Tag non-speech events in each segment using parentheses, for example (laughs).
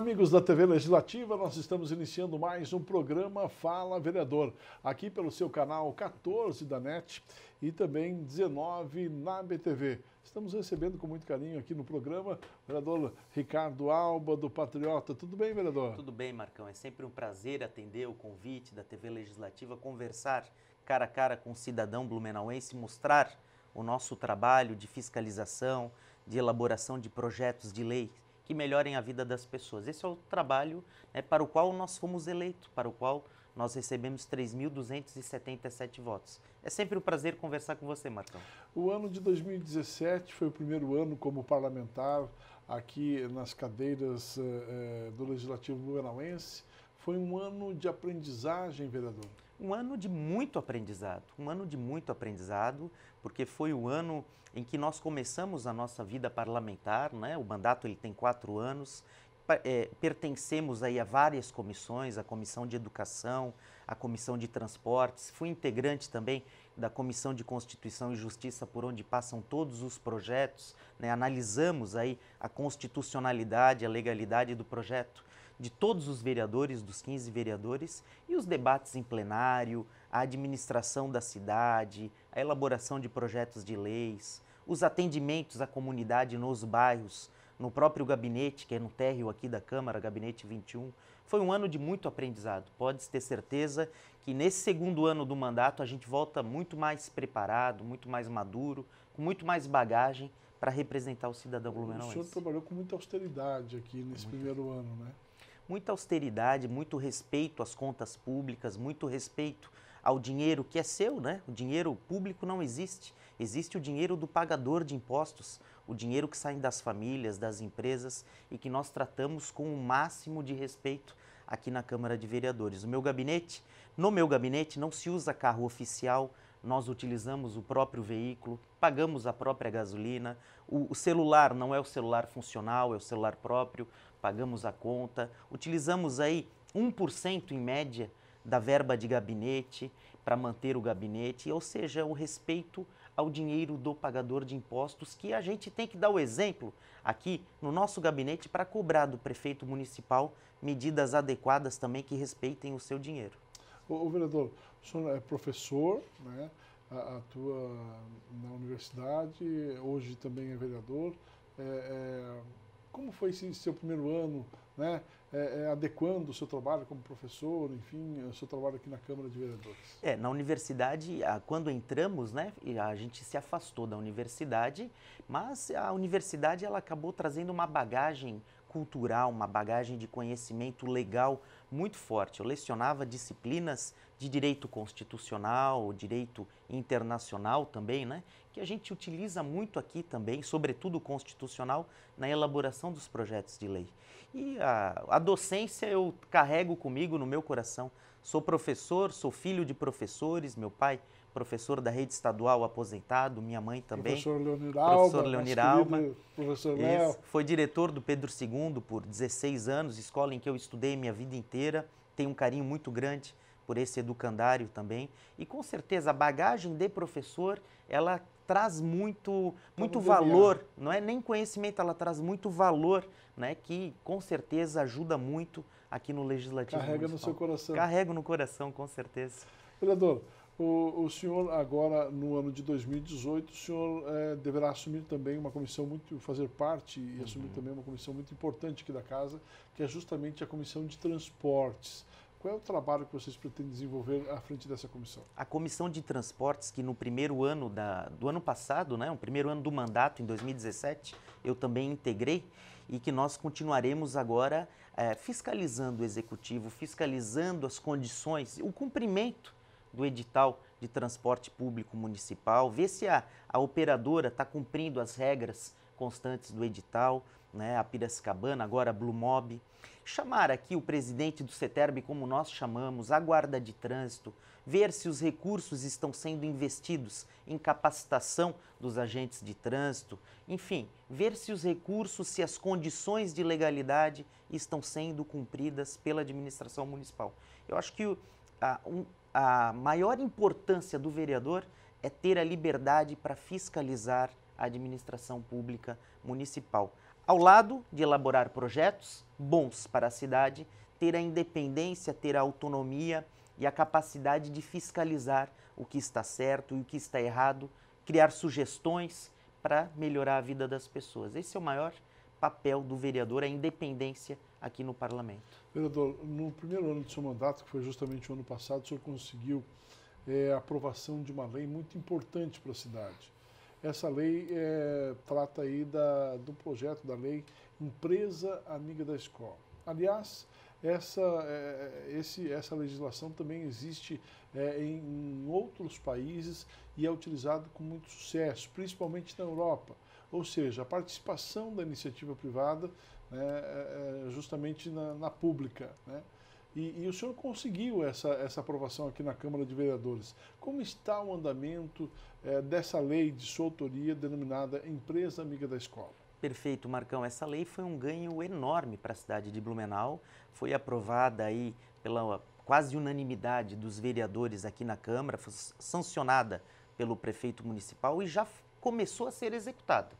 amigos da TV Legislativa, nós estamos iniciando mais um programa Fala Vereador, aqui pelo seu canal 14 da NET e também 19 na BTV. Estamos recebendo com muito carinho aqui no programa o vereador Ricardo Alba, do Patriota. Tudo bem, vereador? Tudo bem, Marcão. É sempre um prazer atender o convite da TV Legislativa, conversar cara a cara com o cidadão blumenauense, mostrar o nosso trabalho de fiscalização, de elaboração de projetos de lei que melhorem a vida das pessoas. Esse é o trabalho né, para o qual nós fomos eleitos, para o qual nós recebemos 3.277 votos. É sempre um prazer conversar com você, Marcão. O ano de 2017 foi o primeiro ano como parlamentar aqui nas cadeiras eh, eh do Legislativo Blumenauense. Foi um ano de aprendizagem, vereador um ano de muito aprendizado, um ano de muito aprendizado, porque foi o ano em que nós começamos a nossa vida parlamentar, né? o mandato ele tem quatro anos, é, pertencemos aí a várias comissões, a Comissão de Educação, a Comissão de Transportes, fui integrante também da Comissão de Constituição e Justiça, por onde passam todos os projetos, né? analisamos aí a constitucionalidade, a legalidade do projeto de todos os vereadores, dos 15 vereadores, e os debates em plenário, a administração da cidade, a elaboração de projetos de leis, os atendimentos à comunidade nos bairros, no próprio gabinete, que é no térreo aqui da Câmara, gabinete 21. Foi um ano de muito aprendizado. Pode ter certeza que nesse segundo ano do mandato a gente volta muito mais preparado, muito mais maduro, com muito mais bagagem para representar o cidadão blumenauense. O senhor trabalhou com muita austeridade aqui nesse muito primeiro ano, né? muita austeridade, muito respeito às contas públicas, muito respeito ao dinheiro que é seu, né? O dinheiro público não existe. Existe o dinheiro do pagador de impostos, o dinheiro que sai das famílias, das empresas e que nós tratamos com o máximo de respeito aqui na Câmara de Vereadores. O meu gabinete, no meu gabinete não se usa carro oficial, nós utilizamos o próprio veículo, pagamos a própria gasolina, o, o celular não é o celular funcional, é o celular próprio, pagamos a conta, utilizamos aí 1% em média da verba de gabinete para manter o gabinete, ou seja, o respeito ao dinheiro do pagador de impostos, que a gente tem que dar o exemplo aqui no nosso gabinete para cobrar do prefeito municipal medidas adequadas também que respeitem o seu dinheiro. ô vereador, é professor, né? atua na universidade, hoje também é vereador. É, é, como foi esse seu primeiro ano, né? É, é adequando o seu trabalho como professor, enfim, é, o seu trabalho aqui na Câmara de Vereadores? É, na universidade, quando entramos, né, a gente se afastou da universidade, mas a universidade ela acabou trazendo uma bagagem cultural, uma bagagem de conhecimento legal muito forte. Eu lecionava disciplinas de direito constitucional, direito internacional também, né? que a gente utiliza muito aqui também, sobretudo constitucional, na elaboração dos projetos de lei. E a, a docência eu carrego comigo no meu coração. Sou professor, sou filho de professores, meu pai professor da rede estadual aposentado, minha mãe também. Professor Leonir Alba. Professor Leonir Alba. Professor Léo. Foi diretor do Pedro II por 16 anos, escola em que eu estudei minha vida inteira. Tenho um carinho muito grande por esse educandário também. E com certeza a bagagem de professor, ela traz muito, muito valor, né? não é nem conhecimento, ela traz muito valor, né, que com certeza ajuda muito aqui no legislativo. Carrega municipal. no seu coração. Carrega no coração, com certeza. Vereador, o, o senhor, agora, no ano de 2018, o senhor é, deverá assumir também uma comissão muito, fazer parte e uhum. assumir também uma comissão muito importante aqui da casa, que é justamente a comissão de transportes. Qual é o trabalho que vocês pretendem desenvolver à frente dessa comissão? A comissão de transportes, que no primeiro ano da, do ano passado, né, o primeiro ano do mandato, em 2017, eu também integrei, e que nós continuaremos agora é, fiscalizando o executivo, fiscalizando as condições, o cumprimento do edital de transporte público municipal, ver se a, a operadora está cumprindo as regras constantes do edital, né, a Piracicabana, agora a Blue Mob. Chamar aqui o presidente do CETERB, como nós chamamos, a guarda de trânsito, ver se os recursos estão sendo investidos em capacitação dos agentes de trânsito, enfim, ver se os recursos, se as condições de legalidade estão sendo cumpridas pela administração municipal. Eu acho que a, um, a maior importância do vereador é ter a liberdade para fiscalizar a administração pública municipal. Ao lado de elaborar projetos bons para a cidade, ter a independência, ter a autonomia e a capacidade de fiscalizar o que está certo e o que está errado, criar sugestões para melhorar a vida das pessoas. Esse é o maior papel do vereador, a independência aqui no parlamento. Vereador, no primeiro ano do seu mandato, que foi justamente o ano passado, o senhor conseguiu é, a aprovação de uma lei muito importante para a cidade. Essa lei é, trata aí da, do projeto da lei Empresa Amiga da Escola. Aliás, essa, é, esse, essa legislação também existe é, em, em outros países e é utilizada com muito sucesso, principalmente na Europa. Ou seja, a participação da iniciativa privada né, é, é, justamente na, na pública. Né? E, e, o senhor conseguiu essa, essa aprovação aqui na Câmara de Vereadores. Como está o andamento é, dessa lei de sua autoria, denominada Empresa Amiga da Escola? Perfeito, Marcão. Essa lei foi um ganho enorme para a cidade de Blumenau. Foi aprovada aí pela quase unanimidade dos vereadores aqui na Câmara, foi sancionada pelo prefeito municipal e já começou a ser executada.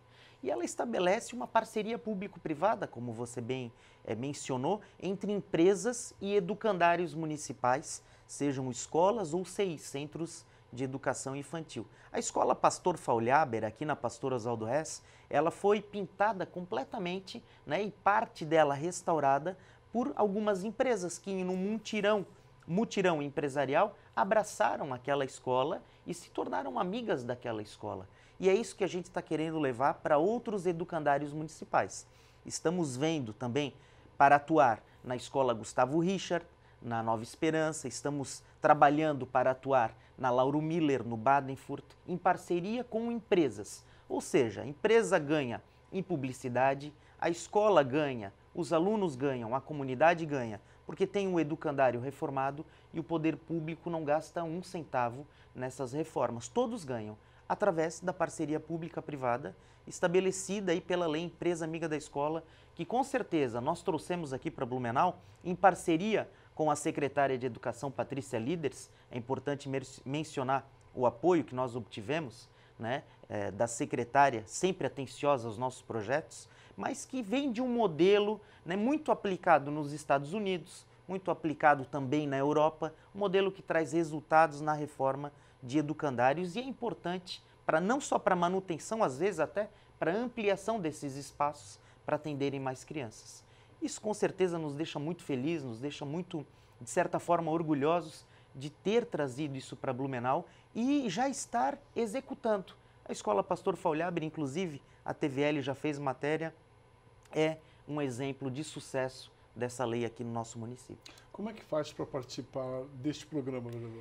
E ela estabelece uma parceria público-privada, como você bem é, mencionou, entre empresas e educandários municipais, sejam escolas ou CI, Centros de Educação Infantil. A escola Pastor Faulhaber, aqui na Pastor Oswaldo Hess, ela foi pintada completamente né, e parte dela restaurada por algumas empresas que, em um mutirão, mutirão empresarial, abraçaram aquela escola e se tornaram amigas daquela escola. E é isso que a gente está querendo levar para outros educandários municipais. Estamos vendo também para atuar na escola Gustavo Richard, na Nova Esperança, estamos trabalhando para atuar na Lauro Miller, no Badenfurt, em parceria com empresas. Ou seja, a empresa ganha em publicidade, a escola ganha, os alunos ganham, a comunidade ganha, porque tem um educandário reformado e o poder público não gasta um centavo nessas reformas. Todos ganham através da parceria pública-privada estabelecida aí pela lei Empresa Amiga da Escola, que com certeza nós trouxemos aqui para Blumenau em parceria com a secretária de Educação Patrícia Líderes. É importante mencionar o apoio que nós obtivemos né, é, da secretária, sempre atenciosa aos nossos projetos, mas que vem de um modelo né, muito aplicado nos Estados Unidos, muito aplicado também na Europa, um modelo que traz resultados na reforma de educandários e é importante para não só para manutenção, às vezes até para ampliação desses espaços para atenderem mais crianças. Isso com certeza nos deixa muito felizes, nos deixa muito, de certa forma, orgulhosos de ter trazido isso para Blumenau e já estar executando. A Escola Pastor Faulhaber, inclusive, a TVL já fez matéria, é um exemplo de sucesso dessa lei aqui no nosso município. Como é que faz para participar deste programa, Leonardo?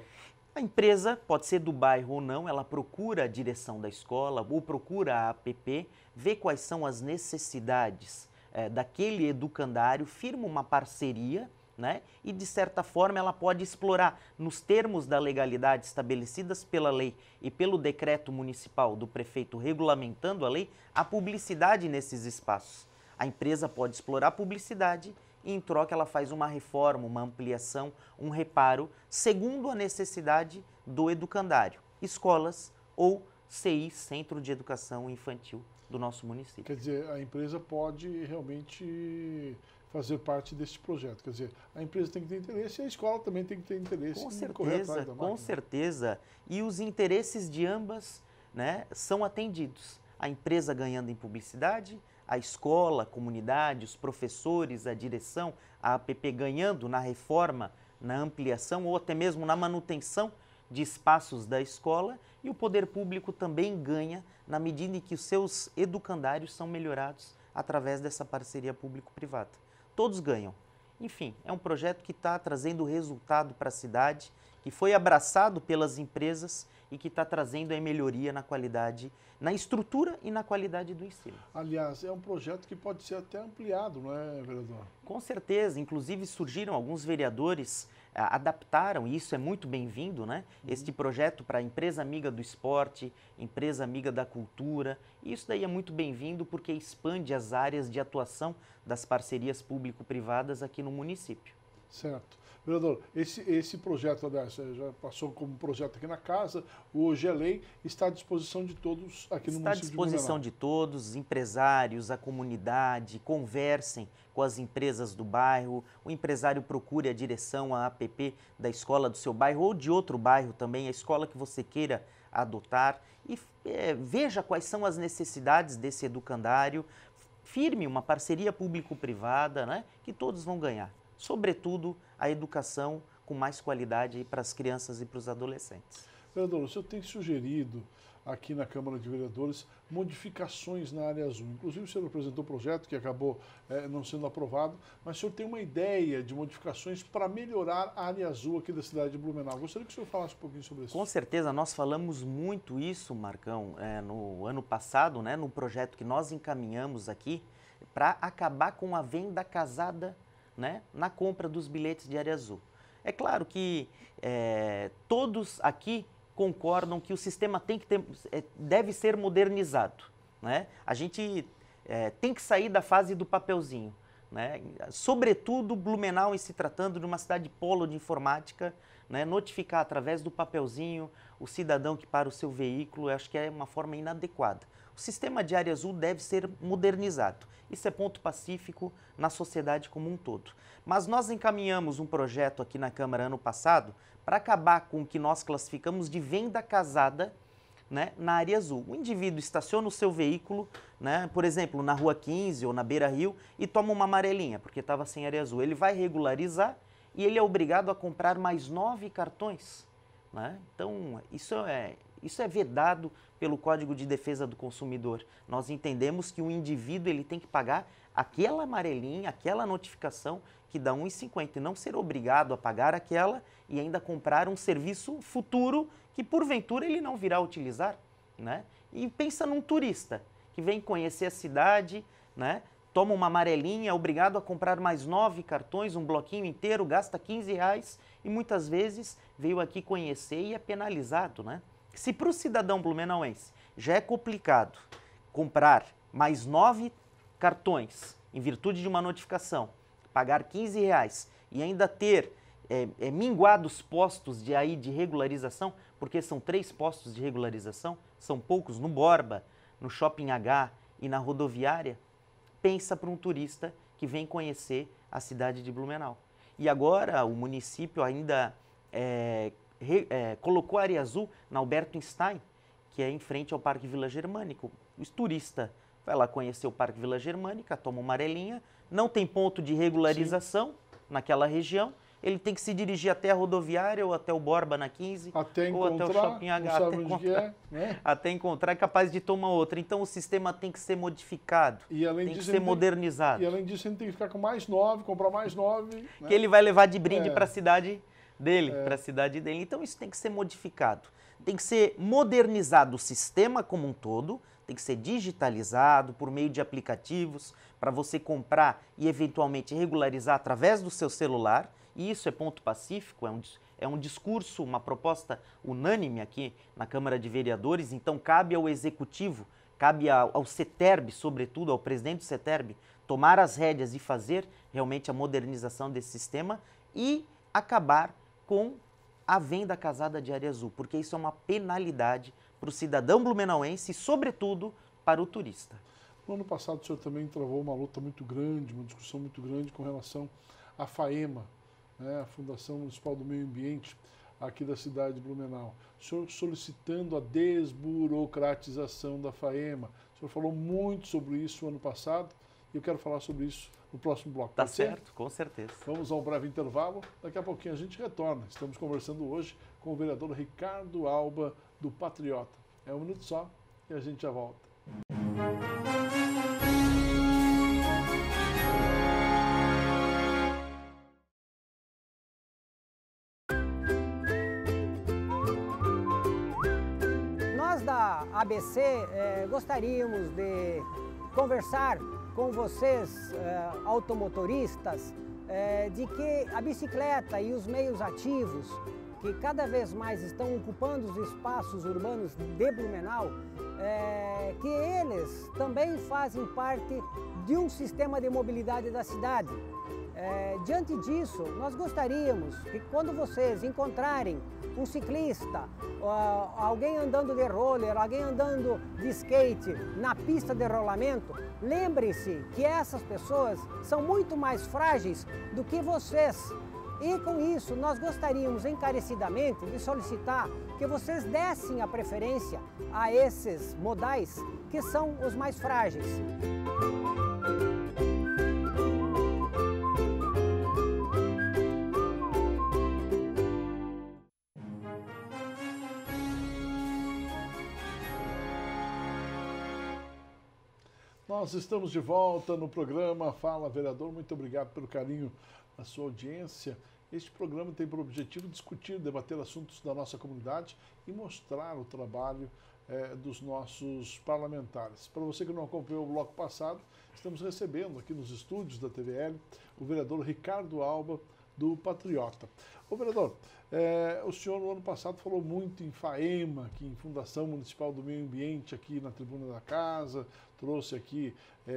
A empresa, pode ser do bairro ou não, ela procura a direção da escola ou procura a APP, vê quais são as necessidades é, daquele educandário, firma uma parceria né? E de certa forma ela pode explorar nos termos da legalidade estabelecidas pela lei e pelo decreto municipal do prefeito regulamentando a lei, a publicidade nesses espaços. A empresa pode explorar a publicidade e em troca ela faz uma reforma, uma ampliação, um reparo, segundo a necessidade do educandário, escolas ou CI, Centro de Educação Infantil do nosso município. Quer dizer, a empresa pode realmente fazer parte desse projeto. Quer dizer, a empresa tem que ter interesse e a escola também tem que ter interesse. Com certeza, com certeza. E os interesses de ambas né, são atendidos. A empresa ganhando em publicidade, a escola, a comunidade, os professores, a direção, a APP ganhando na reforma, na ampliação ou até mesmo na manutenção de espaços da escola e o poder público também ganha na medida em que os seus educandários são melhorados através dessa parceria público-privada. Todos ganham. Enfim, é um projeto que está trazendo resultado para a cidade, que foi abraçado pelas empresas e que está trazendo a melhoria na qualidade, na estrutura e na qualidade do ensino. Aliás, é um projeto que pode ser até ampliado, não é, vereador? Com certeza. Inclusive, surgiram alguns vereadores ah, adaptaram, e isso é muito bem-vindo, né? Uhum. Este projeto para a empresa amiga do esporte, empresa amiga da cultura. E isso daí é muito bem-vindo porque expande as áreas de atuação das parcerias público-privadas aqui no município. Certo. Vereador, esse, esse projeto, é, já passou como projeto aqui na casa, hoje é lei, está à disposição de todos aqui está no município Está à disposição de, de todos, empresários, a comunidade, conversem com as empresas do bairro, o empresário procure a direção, a APP da escola do seu bairro ou de outro bairro também, a escola que você queira adotar e é, veja quais são as necessidades desse educandário, firme uma parceria público-privada, né, que todos vão ganhar sobretudo, a educação com mais qualidade para as crianças e para os adolescentes. Vereador, o senhor tem sugerido aqui na Câmara de Vereadores modificações na área azul. Inclusive, o senhor apresentou um projeto que acabou é, não sendo aprovado, mas o senhor tem uma ideia de modificações para melhorar a área azul aqui da cidade de Blumenau. Gostaria que o senhor falasse um pouquinho sobre isso. Com certeza, nós falamos muito isso, Marcão, é, no ano passado, né, no projeto que nós encaminhamos aqui para acabar com a venda casada né, na compra dos bilhetes de área azul. É claro que é, todos aqui concordam que o sistema tem que ter, é, deve ser modernizado. Né? A gente é, tem que sair da fase do papelzinho. Né? Sobretudo Blumenau, em se tratando de uma cidade de polo de informática, né? notificar através do papelzinho o cidadão que para o seu veículo, acho que é uma forma inadequada. O sistema de área azul deve ser modernizado. Isso é ponto pacífico na sociedade como um todo. Mas nós encaminhamos um projeto aqui na Câmara ano passado para acabar com o que nós classificamos de venda casada né, na área azul. O indivíduo estaciona o seu veículo, né, por exemplo, na Rua 15 ou na Beira Rio e toma uma amarelinha porque estava sem área azul. Ele vai regularizar e ele é obrigado a comprar mais nove cartões. Né? Então, isso é, isso é vedado pelo Código de Defesa do Consumidor. Nós entendemos que o indivíduo ele tem que pagar aquela amarelinha, aquela notificação que dá 1,50 e não ser obrigado a pagar aquela e ainda comprar um serviço futuro que porventura ele não virá utilizar, né? E pensa num turista que vem conhecer a cidade, né? Toma uma amarelinha, é obrigado a comprar mais nove cartões, um bloquinho inteiro, gasta 15 reais e muitas vezes veio aqui conhecer e é penalizado, né? Se para o cidadão blumenauense já é complicado comprar mais nove cartões em virtude de uma notificação, pagar 15 reais e ainda ter é, é, minguados postos de aí de regularização, porque são três postos de regularização, são poucos no Borba, no Shopping H e na rodoviária, pensa para um turista que vem conhecer a cidade de Blumenau. E agora o município ainda é, re, é, colocou a área azul na Alberto Einstein, que é em frente ao Parque Vila Germânico. O turista vai lá conhecer o Parque Vila Germânica, toma uma arelinha, não tem ponto de regularização Sim. naquela região, ele tem que se dirigir até a rodoviária ou até o Borba na 15, até ou até o Shopping H, até encontrar, é, né? (laughs) até encontrar, é capaz de tomar outra. Então o sistema tem que ser modificado, e, tem disso, que ser modernizado. Tem, e além disso, ele tem que ficar com mais nove, comprar mais nove. Né? Que ele vai levar de brinde é. para a cidade dele, é. para a cidade dele. Então isso tem que ser modificado. Tem que ser modernizado o sistema como um todo, tem que ser digitalizado por meio de aplicativos para você comprar e eventualmente regularizar através do seu celular. E isso é ponto pacífico, é um, é um discurso, uma proposta unânime aqui na Câmara de Vereadores, então cabe ao executivo, cabe ao, ao CETERB, sobretudo ao presidente do CETERB, tomar as rédeas e fazer realmente a modernização desse sistema e acabar com a venda casada de área azul, porque isso é uma penalidade para o cidadão blumenauense e, sobretudo, para o turista. No ano passado, o senhor também travou uma luta muito grande, uma discussão muito grande com relação à FAEMA, né, a Fundação Municipal do Meio Ambiente, aqui da cidade de Blumenau. O senhor solicitando a desburocratização da FAEMA. O senhor falou muito sobre isso no ano passado. Eu quero falar sobre isso no próximo bloco. Tá certo, ser? com certeza. Vamos a um breve intervalo. Daqui a pouquinho a gente retorna. Estamos conversando hoje com o vereador Ricardo Alba, do Patriota. É um minuto só e a gente já volta. Nós da ABC eh, gostaríamos de conversar com vocês, eh, automotoristas, eh, de que a bicicleta e os meios ativos, que cada vez mais estão ocupando os espaços urbanos de Blumenau, eh, que eles também fazem parte de um sistema de mobilidade da cidade. É, diante disso, nós gostaríamos que quando vocês encontrarem um ciclista, alguém andando de roller, alguém andando de skate na pista de rolamento, lembre-se que essas pessoas são muito mais frágeis do que vocês. E com isso, nós gostaríamos encarecidamente de solicitar que vocês dessem a preferência a esses modais que são os mais frágeis. nós estamos de volta no programa Fala Vereador. Muito obrigado pelo carinho da sua audiência. Este programa tem por objetivo discutir, debater assuntos da nossa comunidade e mostrar o trabalho é, dos nossos parlamentares. Para você que não acompanhou o bloco passado, estamos recebendo aqui nos estúdios da TVL o vereador Ricardo Alba, do Patriota. Ô vereador, é, o senhor, no ano passado, falou muito em FAEMA, que em Fundação Municipal do Meio Ambiente, aqui na tribuna da casa, trouxe aqui é,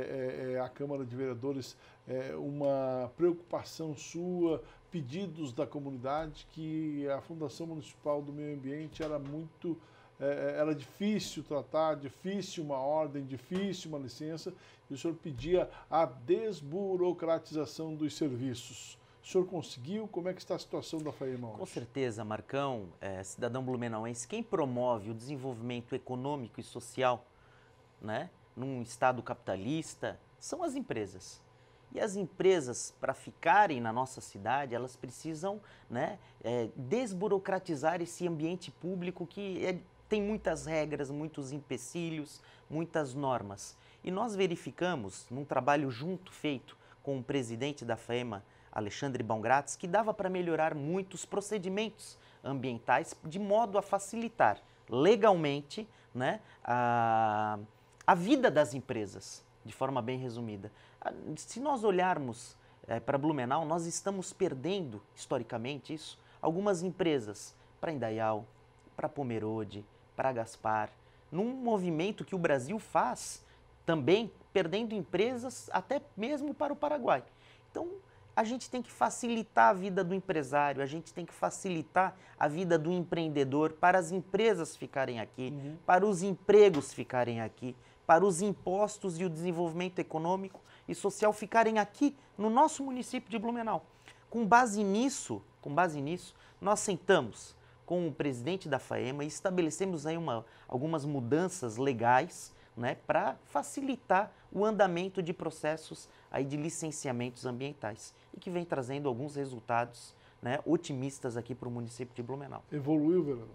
é, é à Câmara de Vereadores é, uma preocupação sua, pedidos da comunidade, que a Fundação Municipal do Meio Ambiente era muito é, era difícil tratar, difícil uma ordem, difícil uma licença, e o senhor pedia a desburocratização dos serviços. O senhor conseguiu? Como é que está a situação da FAEMA hoje? Com certeza, Marcão, é, cidadão blumenauense, quem promove o desenvolvimento econômico e social né, num Estado capitalista são as empresas. E as empresas, para ficarem na nossa cidade, elas precisam né, é, desburocratizar esse ambiente público que é, tem muitas regras, muitos empecilhos, muitas normas. E nós verificamos, num trabalho junto feito com o presidente da FEMA, Alexandre Baumgratz, que dava para melhorar muitos procedimentos ambientais de modo a facilitar legalmente né, a, a vida das empresas, de forma bem resumida. Ah, se nós olharmos é, eh, para Blumenau, nós estamos perdendo, historicamente, isso, algumas empresas para Indaial, para Pomerode, para Gaspar, num movimento que o Brasil faz também, perdendo empresas até mesmo para o Paraguai. Então, a gente tem que facilitar a vida do empresário, a gente tem que facilitar a vida do empreendedor para as empresas ficarem aqui, uhum. para os empregos ficarem aqui, para os impostos e o desenvolvimento econômico e social ficarem aqui no nosso município de Blumenau. Com base nisso, com base nisso, nós sentamos com o presidente da FAEMA e estabelecemos aí uma, algumas mudanças legais né, para facilitar o andamento de processos aí de licenciamentos ambientais e que vem trazendo alguns resultados né, otimistas aqui para o município de Blumenau. Evoluiu, vereador?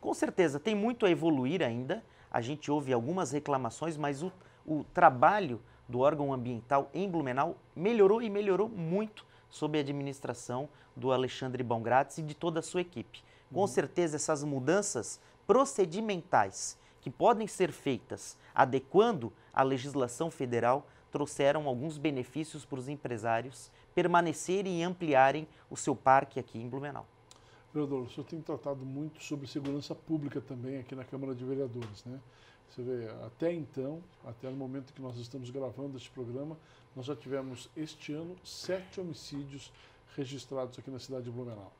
Com certeza, tem muito a evoluir ainda. A gente ouve algumas reclamações, mas o, o trabalho do órgão ambiental em Blumenau melhorou e melhorou muito sob a administração do Alexandre Bongrates e de toda a sua equipe. Com uhum. certeza, essas mudanças procedimentais que podem ser feitas adequando a legislação federal trouxeram alguns benefícios para os empresários permanecerem e ampliarem o seu parque aqui em Blumenau. Vereador, o senhor tem tratado muito sobre segurança pública também aqui na Câmara de Vereadores, né? Você vê, até então, até o momento que nós estamos gravando este programa, nós já tivemos este ano sete homicídios registrados aqui na cidade de Blumenau.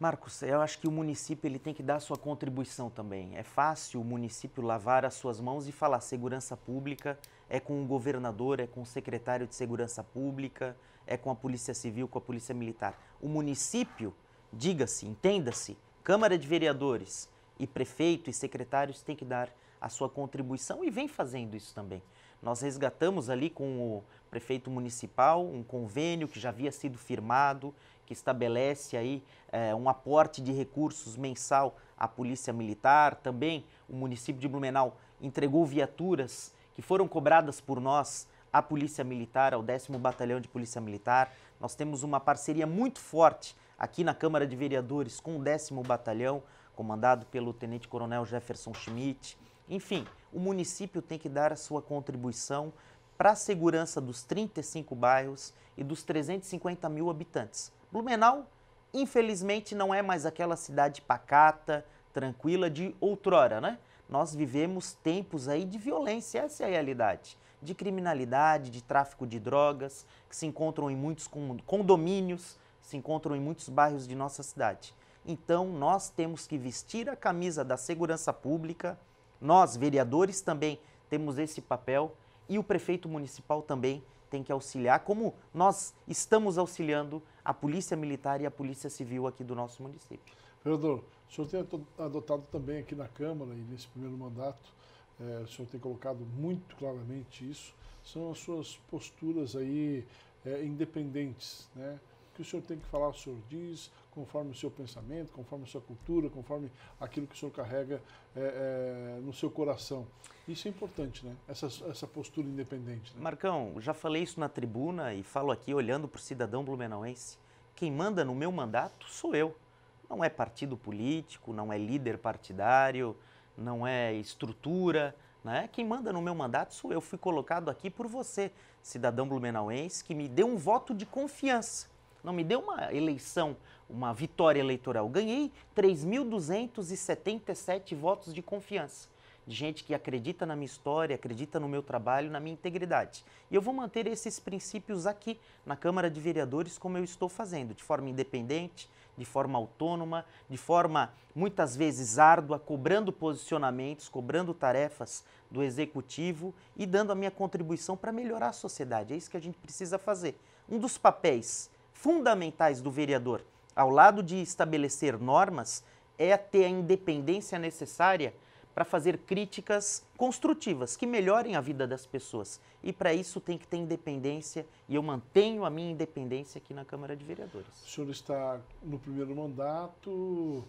Marcos, eu acho que o município ele tem que dar a sua contribuição também. É fácil o município lavar as suas mãos e falar segurança pública é com o governador, é com o secretário de segurança pública, é com a polícia civil, com a polícia militar. O município, diga-se, entenda-se, Câmara de Vereadores e prefeito e secretários tem que dar a sua contribuição e vem fazendo isso também. Nós resgatamos ali com o prefeito municipal um convênio que já havia sido firmado, que estabelece aí é, um aporte de recursos mensal à Polícia Militar. Também o município de Blumenau entregou viaturas que foram cobradas por nós à Polícia Militar, ao 10 Batalhão de Polícia Militar. Nós temos uma parceria muito forte aqui na Câmara de Vereadores com o 10 Batalhão, comandado pelo Tenente Coronel Jefferson Schmidt. Enfim, o município tem que dar a sua contribuição para a segurança dos 35 bairros e dos 350 mil habitantes. Blumenau, infelizmente, não é mais aquela cidade pacata, tranquila de outrora, né? Nós vivemos tempos aí de violência, essa é a realidade. De criminalidade, de tráfico de drogas, que se encontram em muitos condomínios, se encontram em muitos bairros de nossa cidade. Então, nós temos que vestir a camisa da segurança pública, nós, vereadores, também temos esse papel e o prefeito municipal também tem que auxiliar, como nós estamos auxiliando a Polícia Militar e a Polícia Civil aqui do nosso município. Vereador, o senhor tem adotado também aqui na Câmara e nesse primeiro mandato, é, o senhor tem colocado muito claramente isso, são as suas posturas aí é, independentes, né? O que o senhor tem que falar, o senhor diz, conforme o seu pensamento, conforme a sua cultura, conforme aquilo que o senhor carrega é, é, no seu coração. Isso é importante, né? Essa, essa postura independente. Né? Marcão, já falei isso na tribuna e falo aqui olhando para o cidadão blumenauense. Quem manda no meu mandato sou eu. Não é partido político, não é líder partidário, não é estrutura. Né? Quem manda no meu mandato sou eu. Fui colocado aqui por você, cidadão blumenauense, que me deu um voto de confiança não me deu uma eleição, uma vitória eleitoral. Ganhei 3.277 votos de confiança de gente que acredita na minha história, acredita no meu trabalho, na minha integridade. E eu vou manter esses princípios aqui na Câmara de Vereadores, como eu estou fazendo, de forma independente, de forma autônoma, de forma muitas vezes árdua, cobrando posicionamentos, cobrando tarefas do executivo e dando a minha contribuição para melhorar a sociedade. É isso que a gente precisa fazer. Um dos papéis fundamentais do vereador, ao lado de estabelecer normas, é ter a independência necessária para fazer críticas construtivas que melhorem a vida das pessoas. E para isso tem que ter independência e eu mantenho a minha independência aqui na Câmara de Vereadores. O senhor está no primeiro mandato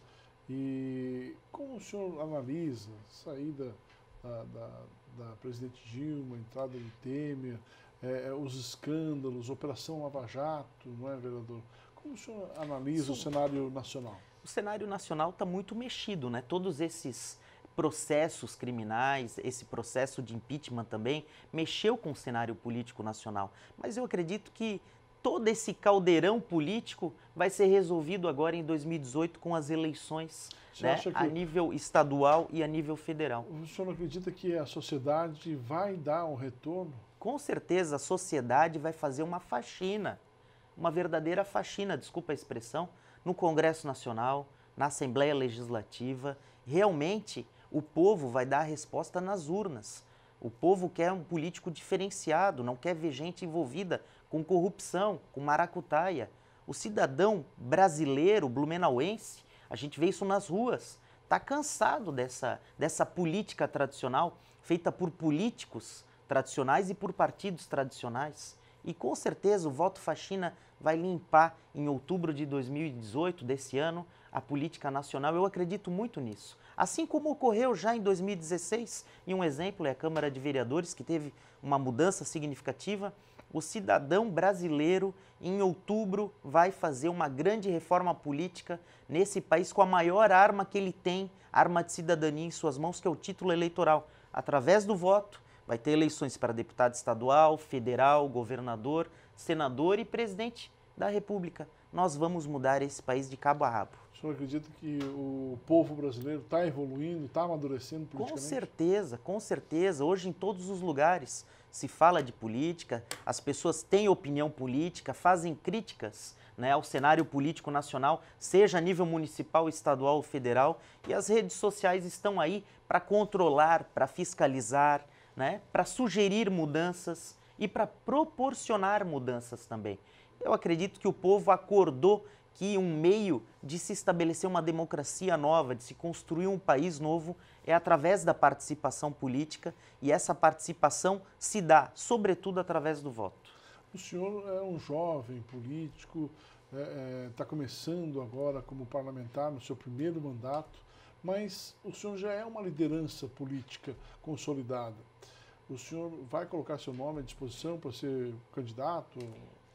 e como o senhor analisa a saída da, da, da presidente Dilma, a entrada do Temer, é, é, os escândalos, Operação Lava Jato, não é, vereador? Como o senhor analisa Sim. o cenário nacional? O cenário nacional está muito mexido, né? Todos esses processos criminais, esse processo de impeachment também mexeu com o cenário político nacional. Mas eu acredito que todo esse caldeirão político vai ser resolvido agora em 2018 com as eleições né, a nível estadual e a nível federal. O senhor não acredita que a sociedade vai dar um retorno? com certeza a sociedade vai fazer uma faxina, uma verdadeira faxina, desculpa a expressão, no Congresso Nacional, na Assembleia Legislativa. Realmente, o povo vai dar a resposta nas urnas. O povo quer um político diferenciado, não quer ver gente envolvida com corrupção, com maracutaia. O cidadão brasileiro, blumenauense, a gente vê isso nas ruas, está cansado dessa, dessa política tradicional feita por políticos tradicionais e por partidos tradicionais. E com certeza o voto faxina vai limpar em outubro de 2018, desse ano, a política nacional. Eu acredito muito nisso. Assim como ocorreu já em 2016, e um exemplo é a Câmara de Vereadores, que teve uma mudança significativa. O cidadão brasileiro, em outubro, vai fazer uma grande reforma política nesse país com a maior arma que ele tem, arma de cidadania em suas mãos, que é o título eleitoral. Através do voto, Vai ter eleições para deputado estadual, federal, governador, senador e presidente da República. Nós vamos mudar esse país de cabo a rabo. O senhor acredita que o povo brasileiro está evoluindo, está amadurecendo politicamente? Com certeza, com certeza. Hoje, em todos os lugares, se fala de política, as pessoas têm opinião política, fazem críticas né, ao cenário político nacional, seja a nível municipal, estadual ou federal. E as redes sociais estão aí para controlar, para fiscalizar, né, para sugerir mudanças e para proporcionar mudanças também. Eu acredito que o povo acordou que um meio de se estabelecer uma democracia nova, de se construir um país novo, é através da participação política e essa participação se dá, sobretudo, através do voto. O senhor é um jovem político, está é, é, tá começando agora como parlamentar no seu primeiro mandato. Mas o senhor já é uma liderança política consolidada. O senhor vai colocar seu nome à disposição para ser candidato?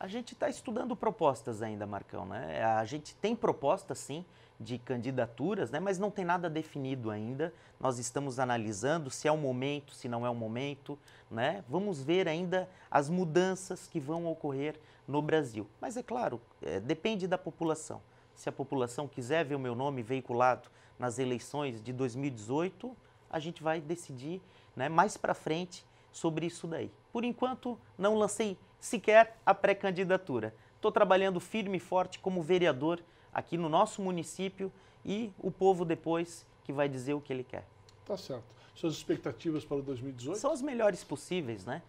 A gente está estudando propostas ainda, Marcão. Né? A gente tem propostas, sim, de candidaturas, né? mas não tem nada definido ainda. Nós estamos analisando se é o momento, se não é o momento. Né? Vamos ver ainda as mudanças que vão ocorrer no Brasil. Mas é claro, é, depende da população se a população quiser ver o meu nome veiculado nas eleições de 2018, a gente vai decidir né, mais para frente sobre isso daí. Por enquanto, não lancei sequer a pré-candidatura. Estou trabalhando firme e forte como vereador aqui no nosso município e o povo depois que vai dizer o que ele quer. Tá certo. Suas expectativas para 2018? São as melhores possíveis, né?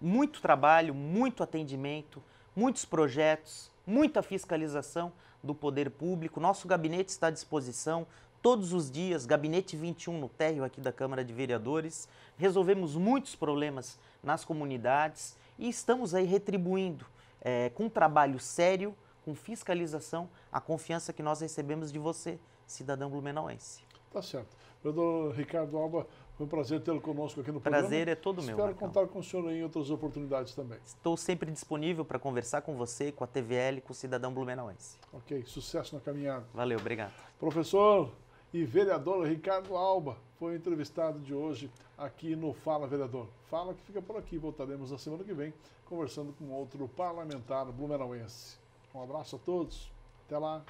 Muito trabalho, muito atendimento, muitos projetos, muita fiscalização do poder público. Nosso gabinete está à disposição todos os dias, gabinete 21 no térreo aqui da Câmara de Vereadores. Resolvemos muitos problemas nas comunidades e estamos aí retribuindo é, com trabalho sério, com fiscalização, a confiança que nós recebemos de você, cidadão blumenauense. Tá certo. Vereador Ricardo Alba, foi um prazer tê-lo conosco aqui no prazer programa. Prazer é todo Espero meu. Espero contar com o senhor em outras oportunidades também. Estou sempre disponível para conversar com você, com a TVL, com o cidadão blumenauense. Ok, sucesso na caminhada. Valeu, obrigado. Professor e vereador Ricardo Alba foi entrevistado de hoje aqui no Fala Vereador. Fala que fica por aqui. Voltaremos na semana que vem conversando com outro parlamentar blumenauense. Um abraço a todos. Até lá.